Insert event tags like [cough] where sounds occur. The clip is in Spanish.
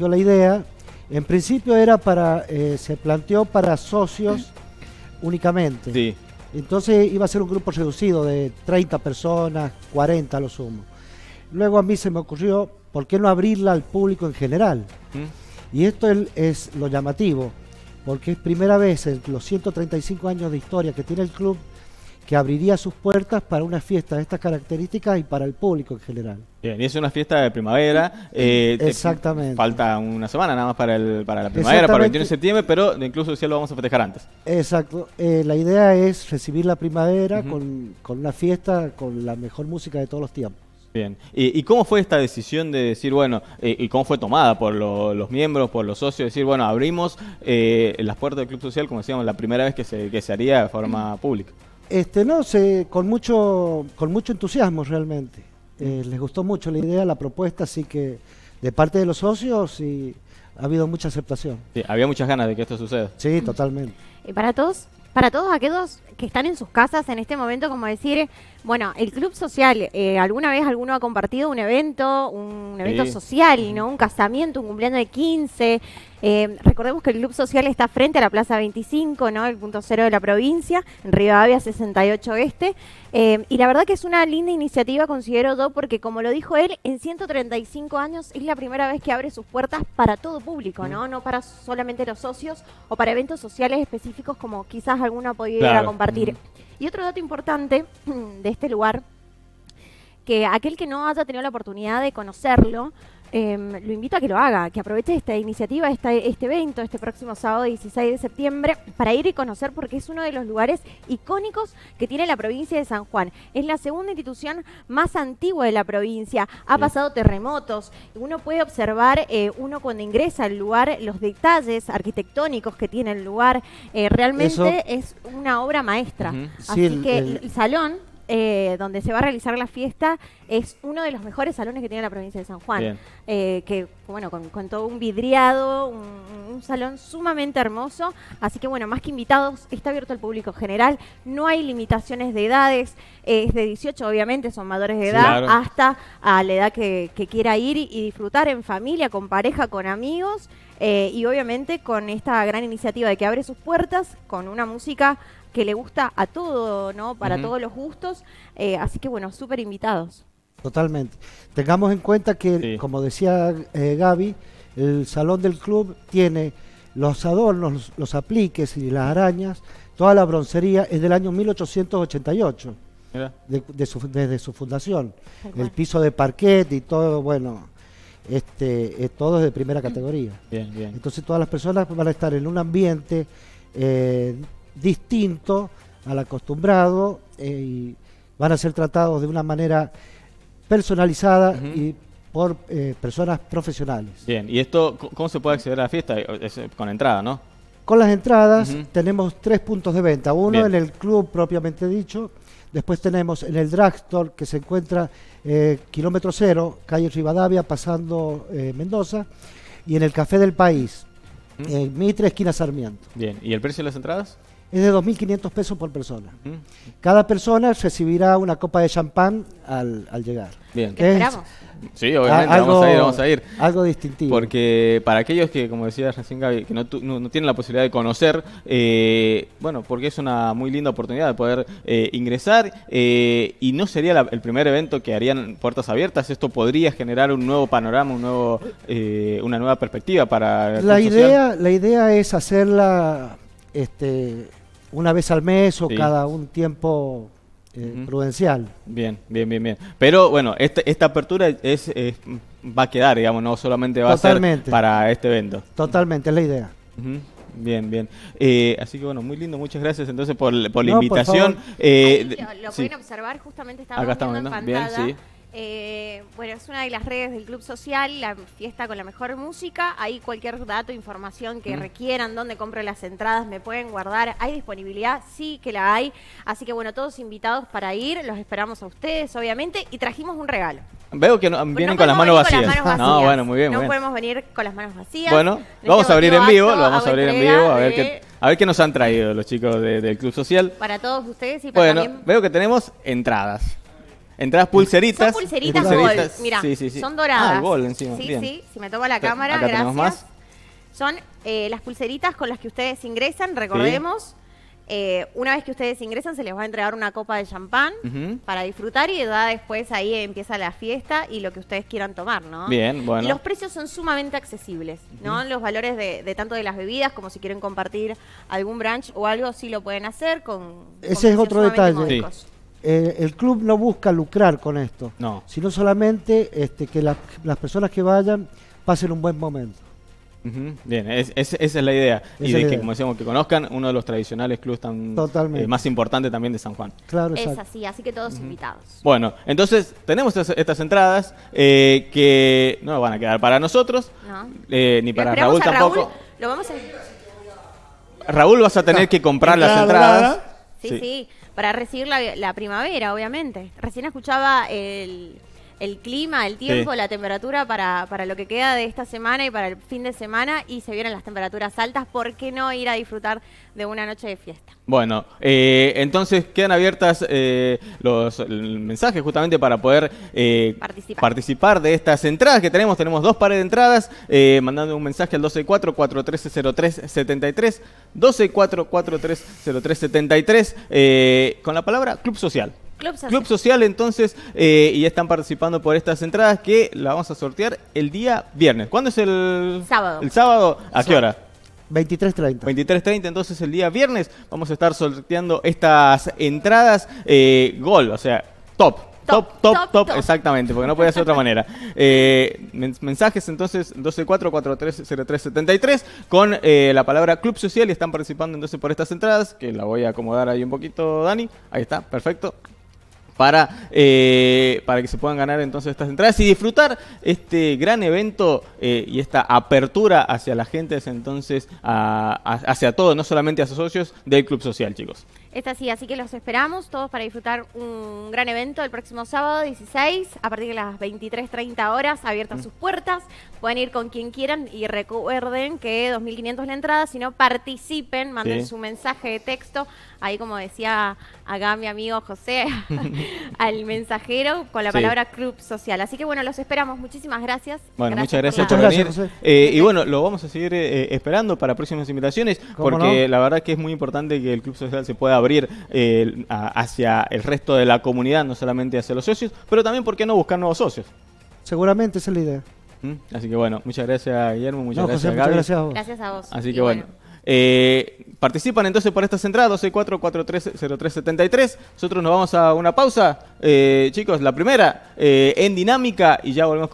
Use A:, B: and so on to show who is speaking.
A: la idea. En principio era para, eh, se planteó para socios únicamente. Sí. Entonces iba a ser un grupo reducido de 30 personas, 40 a lo sumo. Luego a mí se me ocurrió, ¿por qué no abrirla al público en general? ¿Mm? Y esto es lo llamativo, porque es primera vez en los 135 años de historia que tiene el club que abriría sus puertas para una fiesta de estas características y para el público en general.
B: Bien, y es una fiesta de primavera. Eh, Exactamente. Falta una semana nada más para, el, para la primavera, para el 21 de septiembre, pero incluso social lo vamos a festejar antes.
A: Exacto. Eh, la idea es recibir la primavera con, una fiesta con la mejor música de todos los tiempos.
B: Bien, ¿Y, cómo fue esta decisión de decir, bueno, eh, y cómo fue tomada por los miembros, por los socios, decir, bueno, abrimos las puertas del Club Social, como decíamos, la primera vez que se, que se haría de forma pública?
A: Este, no, se, con, mucho, con mucho entusiasmo realmente. Eh, mm. les gustó mucho la idea, la propuesta, así que de parte de los socios y ha habido mucha aceptación.
B: Sí, había muchas ganas de que esto suceda. Sí, totalmente.
C: ¿Y para todos? Para todos aquellos que están en sus casas en este momento, como decir, bueno, el club social, eh, ¿alguna vez alguno ha compartido un evento, un evento social, ¿no? Un casamiento, un cumpleaños de 15, eh, recordemos que el Club Social está frente a la Plaza 25, ¿no? El punto cero de la provincia, en Rivadavia 68 Este. Eh, y la verdad que es una linda iniciativa, considero yo, porque como lo dijo él, en 135 años es la primera vez que abre sus puertas para todo público, ¿no? Mm. No para solamente los socios o para eventos sociales específicos como quizás alguno ha podido a compartir. Mm. Y otro dato importante [clears throat] de este lugar, que aquel que no haya tenido la oportunidad de conocerlo, Em, lo invito a que lo haga, que aproveche esta iniciativa, este evento, este próximo sábado 16 de septiembre, para ir y conocer porque es uno de los lugares icónicos que tiene la provincia de San Juan. Es la segunda institución más antigua de la provincia. Ha pasado terremotos. Uno puede observar, eh, uno cuando ingresa al lugar, los detalles arquitectónicos que tiene el lugar. Eh, realmente es una obra maestra. Así que el salón eh, donde se va a realizar la fiesta es uno de los mejores salones que tiene la provincia de San Juan. Eh, que, bueno, con, todo un vidriado, un, salón sumamente hermoso. Así que, bueno, más que invitados, está abierto al público general. No hay limitaciones de edades. Eh, es de 18, obviamente, son mayores de edad, hasta a la edad que, quiera ir y, disfrutar en familia, con pareja, con amigos. y obviamente con esta gran iniciativa de que abre sus puertas con una música que le gusta a todo, ¿no? Para todos los gustos. Eh, así que bueno, súper invitados.
A: Totalmente. Tengamos en cuenta que, como decía eh, Gaby, el salón del club tiene los adornos, los, apliques y las arañas, toda la broncería es del año 1888, desde su fundación. El piso de parquet y todo, bueno, este, eh, todo es de primera categoría. Bien, bien. Entonces todas las personas van a estar en un ambiente distinto al acostumbrado eh, y van a ser tratados de una manera personalizada y por eh, personas profesionales.
B: Bien, ¿y esto cómo se puede acceder a la fiesta? con entrada, ¿no?
A: Con las entradas tenemos tres puntos de venta. Uno en el club propiamente dicho, después tenemos en el dragstore que se encuentra eh, kilómetro cero, calle Rivadavia, pasando Mendoza, y en el Café del País, en Mitre, esquina Sarmiento.
B: Bien, ¿y el precio de las entradas?
A: es de 2.500 pesos por persona. Cada persona recibirá una copa de champán al, al llegar.
B: Bien. ¿Qué esperamos? Sí, obviamente, vamos a ir, vamos a ir. Algo distintivo. Porque para aquellos que, como decía recién Gaby, que no, no, tienen la posibilidad de conocer, eh, bueno, porque es una muy linda oportunidad de poder eh, ingresar eh, y no sería el primer evento que harían puertas abiertas. Esto podría generar un nuevo panorama, un nuevo, una nueva perspectiva para la, idea
A: La idea es hacerla este, una vez al mes o cada un tiempo eh, prudencial.
B: Bien, bien, bien, bien. Pero bueno, este, esta apertura es, va a quedar, digamos, no solamente va a ser para este evento.
A: Totalmente, es la idea.
B: Bien, bien. Eh, así que bueno, muy lindo, muchas gracias entonces por, la invitación. Eh, lo, pueden
C: observar, justamente estamos Acá estamos viendo, sí eh, bueno, es una de las redes del Club Social, la fiesta con la mejor música. Ahí cualquier dato, información que mm. requieran, dónde compro las entradas, me pueden guardar. ¿Hay disponibilidad? Sí, que la hay. Así que bueno, todos invitados para ir, los esperamos a ustedes, obviamente, y trajimos un regalo.
B: Veo que no, vienen con, las manos vacías. No, bueno, muy bien. No podemos
C: venir con las manos vacías. Bueno, este vamos a abrir en vivo, lo vamos a abrir en vivo, a ver qué.
B: A ver qué nos han traído los chicos del Club Social.
C: Para todos ustedes y para Bueno,
B: veo que tenemos entradas. Entradas pulseritas. Son pulseritas, Mira, son doradas. Ah, encima. Sí, sí.
C: Si me toma la cámara, gracias. Son eh, las pulseritas con las que ustedes ingresan, recordemos. Eh, una vez que ustedes ingresan, se les va a entregar una copa de champán para disfrutar y después ahí empieza la fiesta y lo que ustedes quieran tomar, ¿no? Bien, bueno. Los precios son sumamente accesibles, ¿no? Los valores de, tanto de las bebidas como si quieren compartir algún brunch o algo, sí lo pueden hacer con. Ese es otro detalle.
A: Eh, el club no busca lucrar con esto, sino solamente este, que las personas que vayan pasen un buen momento.
B: Bien, esa es la idea. y de que, como decíamos, que conozcan uno de los tradicionales clubes tan, eh, más importante también de San Juan.
A: Claro,
C: es así, así que todos invitados.
B: Bueno, entonces tenemos estas, entradas eh, que no van a quedar para nosotros, ni para Raúl, tampoco.
C: Lo vamos a...
B: Raúl, vas a tener que comprar las entradas.
C: sí, sí, para recibir la, la primavera, obviamente. Recién escuchaba el el clima, el tiempo, la temperatura para, lo que queda de esta semana y para el fin de semana y se vieron las temperaturas altas, ¿por qué no ir a disfrutar de una noche de fiesta?
B: Bueno, eh, entonces quedan abiertas eh, los mensajes justamente para poder eh, participar. de estas entradas que tenemos. Tenemos dos pares de entradas, mandando un mensaje al 124-4303-73, 124-4303-73, con la palabra Club Social. Club Social. entonces, eh, y ya están participando por estas entradas que la vamos a sortear el día viernes. ¿Cuándo es el sábado? El sábado, ¿a qué hora? 23.30. 23.30, entonces el día viernes vamos a estar sorteando estas entradas eh, gol, o sea, top, Top top, top, exactamente, porque no puede ser de otra manera. [laughs] Eh, mensajes entonces 124430373 con la palabra Club Social y están participando entonces por estas entradas, que la voy a acomodar ahí un poquito, Dani. Ahí está, perfecto para, eh, para que se puedan ganar entonces estas entradas y disfrutar este gran evento eh, y esta apertura hacia la gente, entonces hacia todos, no solamente a sus socios del Club Social, chicos.
C: Está así, así que los esperamos todos para disfrutar un gran evento el próximo sábado 16 a partir de las 23.30 horas, abiertas mm. sus puertas. Pueden ir con quien quieran y recuerden que 2.500 la entrada, si no participen, manden su mensaje de texto, ahí como decía acá mi amigo José, [laughs] al mensajero con la palabra club social. Así que bueno, los esperamos, muchísimas gracias.
B: Bueno, muchas gracias por, eh, y bueno, lo vamos a seguir eh, esperando para próximas invitaciones, porque la verdad que es muy importante que el club social se pueda abrir eh, hacia el resto de la comunidad, no solamente hacia los socios, pero también, ¿por qué no buscar nuevos
A: socios? Seguramente esa es la idea. ¿Mm?
B: Así que bueno, muchas gracias Guillermo, muchas gracias gracias a vos. Gracias
C: a vos. Así que bueno.
B: Eh, participan entonces por estas entradas 73 Nosotros nos vamos a una pausa, eh, chicos, la primera en dinámica y ya volvemos. Con